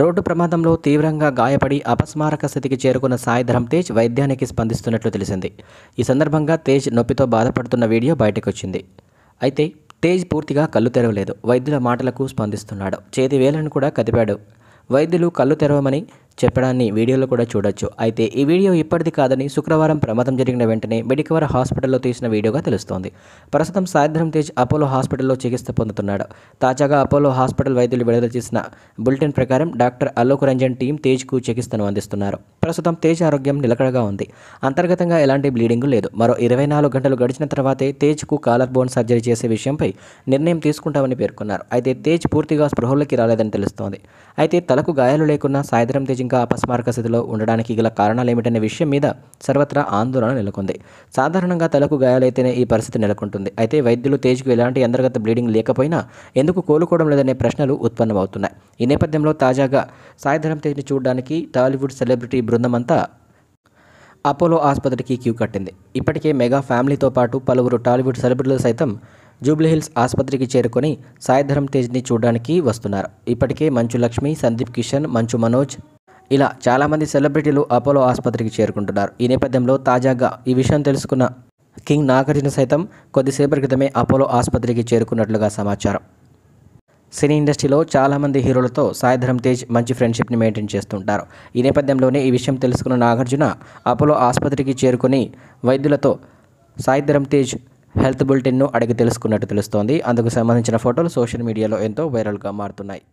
road ప్రమాదంలో తీవ్రంగా గాయపడి అపస్మారక స్థితికి చేరుకున్న సాయిధరం తేజ్ వైద్యానికి స్పందిస్తున్నట్లు తెలిసింది ఈ సందర్భంగా తేజ్ నొప్పితో బాధపడుతున్న వీడియో బయటకొచ్చింది అయితే తేజ్ పూర్తిగా కళ్ళు తెరవలేదు వైద్యుల మాటలకు స్పందిస్తున్నాడు చేతి వేలను కూడా కదిపాడు వైద్యులు కళ్ళు తెరవమని చెప్పడాన్ని వీడియోలో కూడా చూడొచ్చు అయితే ఈ వీడియో ఇప్పటిది కాదని శుక్రవారం ప్రమాదం జరిగిన వెంటనే మెడికవర్ హాస్పిటల్లో తీసిన వీడియోగా తెలుస్తోంది ప్రస్తుతం సాయంత్రం తేజ్ అపోలో హాస్పిటల్లో చికిత్స పొందుతున్నాడు తాజాగా అపోలో హాస్పిటల్ వైద్యులు విడుదల చేసిన బులెటిన్ ప్రకారం డాక్టర్ అలోక్ రంజన్ టీం తేజ్కు చికిత్సను అందిస్తున్నారు ప్రస్తుతం తేజ్ ఆరోగ్యం నిలకడగా ఉంది అంతర్గతంగా ఎలాంటి బ్లీడింగ్ లేదు మరో ఇరవై నాలుగు గంటలు గడిచిన తర్వాతే తేజ్కు కాలర్ బోన్ సర్జరీ చేసే విషయంపై నిర్ణయం తీసుకుంటామని పేర్కొన్నారు అయితే తేజ్ పూర్తిగా స్పృహలోకి రాలేదని తెలుస్తోంది అయితే తలకు గాయాలు లేకున్నా సాయంత్రం తేజ్ ఇంకా అపస్మారక స్థితిలో ఉండడానికి గల కారణాలు ఏమిటనే విషయం మీద సర్వత్రా ఆందోళన నెలకొంది సాధారణంగా తలకు గాయాలైతేనే ఈ పరిస్థితి నెలకొంటుంది అయితే వైద్యులు తేజ్కు ఎలాంటి అంతర్గత బ్లీడింగ్ లేకపోయినా ఎందుకు కోలుకోవడం లేదనే ప్రశ్నలు ఉత్పన్నమవుతున్నాయి ఈ నేపథ్యంలో తాజాగా సాయంత్రం తేజ్ని చూడడానికి టాలీవుడ్ సెలబ్రిటీ బృందమంతా అపోలో ఆసుపత్రికి క్యూ కట్టింది ఇప్పటికే మెగా ఫ్యామిలీతో పాటు పలువురు టాలీవుడ్ సెలబ్రిటీలు సైతం జూబ్లీహిల్స్ ఆసుపత్రికి చేరుకొని సాయిధరం తేజ్ని చూడడానికి వస్తున్నారు ఇప్పటికే మంచు లక్ష్మి సందీప్ కిషన్ మంచు మనోజ్ ఇలా చాలామంది సెలబ్రిటీలు అపోలో ఆసుపత్రికి చేరుకుంటున్నారు ఈ నేపథ్యంలో తాజాగా ఈ విషయం తెలుసుకున్న కింగ్ నాగార్జున సైతం కొద్దిసేపటి క్రితమే అపోలో ఆసుపత్రికి చేరుకున్నట్లుగా సమాచారం సినీ ఇండస్ట్రీలో చాలామంది హీరోలతో సాయిధరం తేజ్ మంచి ఫ్రెండ్షిప్ని మెయింటైన్ చేస్తుంటారు ఈ నేపథ్యంలోనే ఈ విషయం తెలుసుకున్న నాగార్జున అపోలో ఆసుపత్రికి చేరుకుని వైద్యులతో సాయిధరం తేజ్ హెల్త్ బులెటిన్ను అడిగి తెలుసుకున్నట్టు తెలుస్తోంది అందుకు సంబంధించిన ఫోటోలు సోషల్ మీడియాలో ఎంతో వైరల్గా మారుతున్నాయి